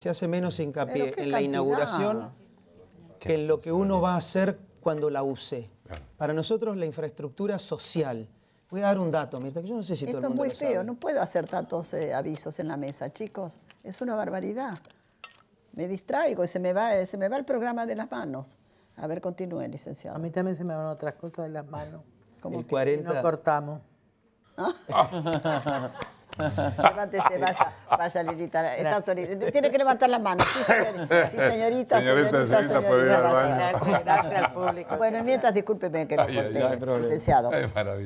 se hace menos hincapié en la inauguración que en lo que uno va a hacer cuando la use. Para nosotros la infraestructura social. Voy a dar un dato, Mirta, que yo no sé si Esto todo el mundo es muy feo, no puedo hacer tantos eh, avisos en la mesa, chicos. Es una barbaridad. Me distraigo y se me va, se me va el programa de las manos. A ver, continúe, licenciado. A mí también se me van otras cosas de las manos. Como 40... no cortamos. Ah. Levántese, vaya, Tiene que levantar las manos señorita. señorita, gracias, al público. Bueno, mientras, discúlpeme que me corté, licenciado.